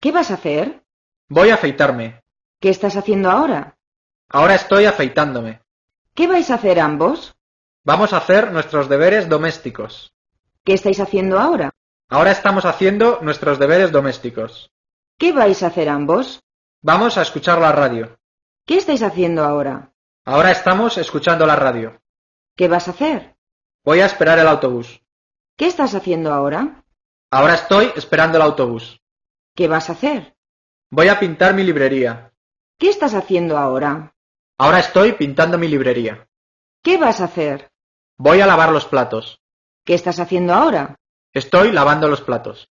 ¿Qué vas a hacer? Voy a afeitarme. ¿Qué estás haciendo ahora? Ahora estoy afeitándome. ¿Qué vais a hacer ambos? Vamos a hacer nuestros deberes domésticos. ¿Qué estáis haciendo ahora? Ahora estamos haciendo nuestros deberes domésticos. ¿Qué vais a hacer ambos? Vamos a escuchar la radio. ¿Qué estáis haciendo ahora? Ahora estamos escuchando la radio. ¿Qué vas a hacer? Voy a esperar el autobús. ¿Qué estás haciendo ahora? Ahora estoy esperando el autobús. ¿Qué vas a hacer? Voy a pintar mi librería. ¿Qué estás haciendo ahora? Ahora estoy pintando mi librería. ¿Qué vas a hacer? Voy a lavar los platos. ¿Qué estás haciendo ahora? Estoy lavando los platos.